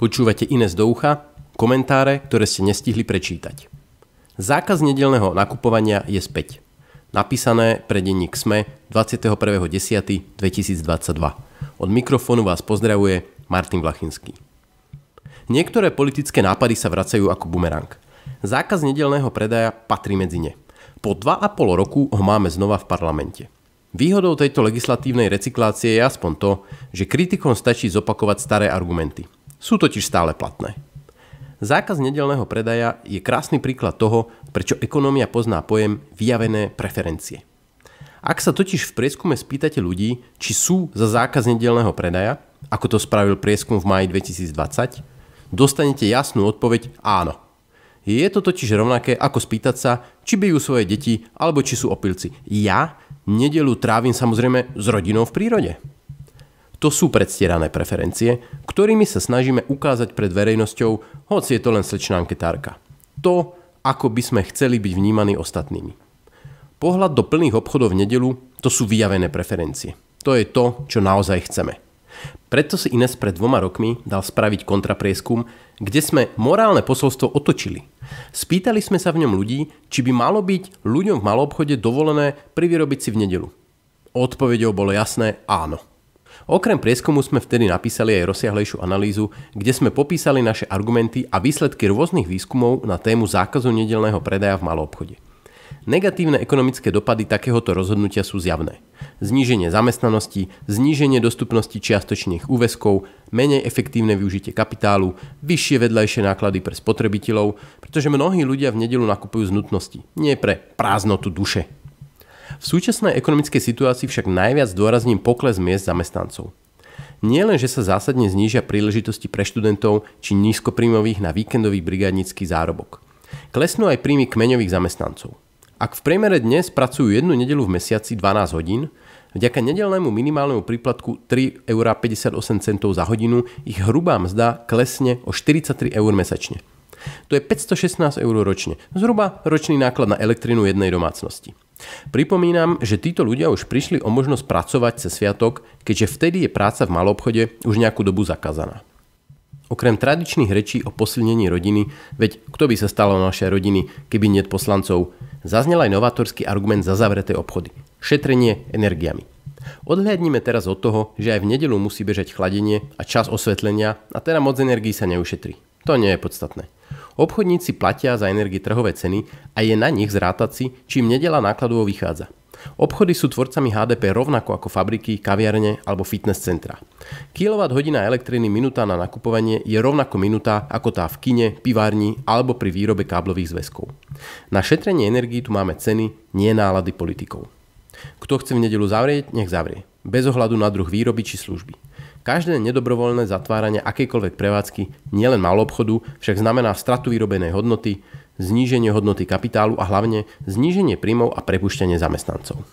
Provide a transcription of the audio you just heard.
Počúvate Ines do ucha, komentáre, ktoré ste nestihli prečítať. Zákaz nedelného nakupovania je späť. Napísané pre denník SME 21.10.2022. Od mikrofónu vás pozdravuje Martin Vlachinský. Niektoré politické nápady sa vracajú ako bumerang. Zákaz nedelného predaja patrí medzi ne. Po 2,5 roku ho máme znova v parlamente. Výhodou tejto legislatívnej recyklácie je aspoň to, že kritikom stačí zopakovať staré argumenty – sú totiž stále platné. Zákaz nedelného predaja je krásny príklad toho, prečo ekonomia pozná pojem vyjavené preferencie. Ak sa totiž v prieskume spýtate ľudí, či sú za zákaz nedelného predaja, ako to spravil prieskum v maji 2020, dostanete jasnú odpoveď áno. Je to totiž rovnaké ako spýtať sa, či bijú svoje deti alebo či sú opilci. Ja nedelu trávim samozrejme s rodinou v prírode. To sú predstierané preferencie, ktorými sa snažíme ukázať pred verejnosťou, hoci je to len slečná anketárka. To, ako by sme chceli byť vnímaní ostatnými. Pohľad do plných obchodov v nedelu, to sú vyjavené preferencie. To je to, čo naozaj chceme. Preto si Ines pred dvoma rokmi dal spraviť kontraprieskum, kde sme morálne posolstvo otočili. Spýtali sme sa v ňom ľudí, či by malo byť ľuďom v maloobchode dovolené privyrobiť si v nedelu. Odpovedou bolo jasné áno. Okrem prieskumu sme vtedy napísali aj rozsiahlejšiu analýzu, kde sme popísali naše argumenty a výsledky rôznych výskumov na tému zákazu nedelného predaja v maloobchode. Negatívne ekonomické dopady takéhoto rozhodnutia sú zjavné. Zníženie zamestnanosti, zníženie dostupnosti čiastočných úväzkov, menej efektívne využitie kapitálu, vyššie vedľajšie náklady pre spotrebiteľov, pretože mnohí ľudia v nedelu nakupujú z nutnosti, nie pre prázdnotu duše. V súčasnej ekonomickej situácii však najviac dôrazním pokles miest zamestnancov. Nie len, že sa zásadne znížia príležitosti pre študentov či nízkoprímových na víkendový brigádnický zárobok. Klesnú aj príjmy kmeňových zamestnancov. Ak v priemere dnes pracujú jednu nedelu v mesiaci 12 hodín, vďaka nedelnému minimálnemu príplatku 3,58 eur za hodinu ich hrubá mzda klesne o 43 eur mesačne. To je 516 eur ročne, zhruba ročný náklad na elektrinu jednej domácnosti. Pripomínam, že títo ľudia už prišli o možnosť pracovať cez sviatok, keďže vtedy je práca v malobchode už nejakú dobu zakázaná. Okrem tradičných rečí o posilnení rodiny, veď kto by sa stalo našej rodiny, keby nie poslancov, zaznel aj novatorský argument za zavreté obchody. Šetrenie energiami. Odhľadnime teraz od toho, že aj v nedelu musí bežať chladenie a čas osvetlenia a teda moc energii sa neušetrí. To nie je podstatné. Obchodníci platia za energie trhové ceny a je na nich zrátať si, čím nedela nákladovo vychádza. Obchody sú tvorcami HDP rovnako ako fabriky, kaviarne alebo fitness centra. Kilowatt hodina elektriny minúta na nakupovanie je rovnako minúta ako tá v kine, pivárni alebo pri výrobe káblových zväzkov. Na šetrenie energii tu máme ceny, nie nálady politikov. Kto chce v nedelu zavrieť, nech zavrie. Bez ohľadu na druh výroby či služby. Každé nedobrovoľné zatváranie akejkoľvek prevádzky, nielen malou obchodu, však znamená stratu vyrobenej hodnoty, zníženie hodnoty kapitálu a hlavne zníženie príjmov a prepuštenie zamestnancov.